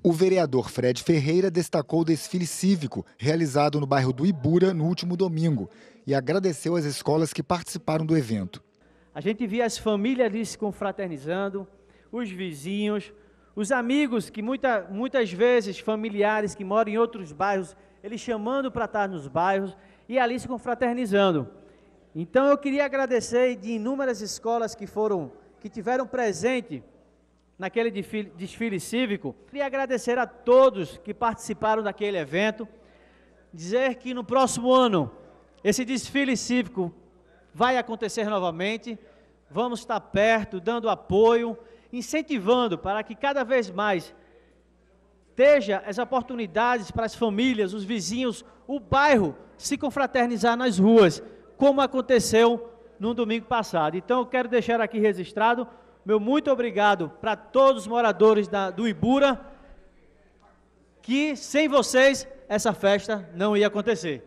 O vereador Fred Ferreira destacou o desfile cívico realizado no bairro do Ibura no último domingo e agradeceu as escolas que participaram do evento. A gente via as famílias ali se confraternizando, os vizinhos, os amigos que muita, muitas vezes familiares que moram em outros bairros, eles chamando para estar nos bairros e ali se confraternizando. Então eu queria agradecer de inúmeras escolas que foram que tiveram presente naquele desfile, desfile cívico. Queria agradecer a todos que participaram daquele evento, dizer que no próximo ano esse desfile cívico vai acontecer novamente. Vamos estar perto, dando apoio, incentivando para que cada vez mais esteja as oportunidades para as famílias, os vizinhos, o bairro se confraternizar nas ruas, como aconteceu no domingo passado. Então, eu quero deixar aqui registrado meu muito obrigado para todos os moradores da, do Ibura, que sem vocês essa festa não ia acontecer.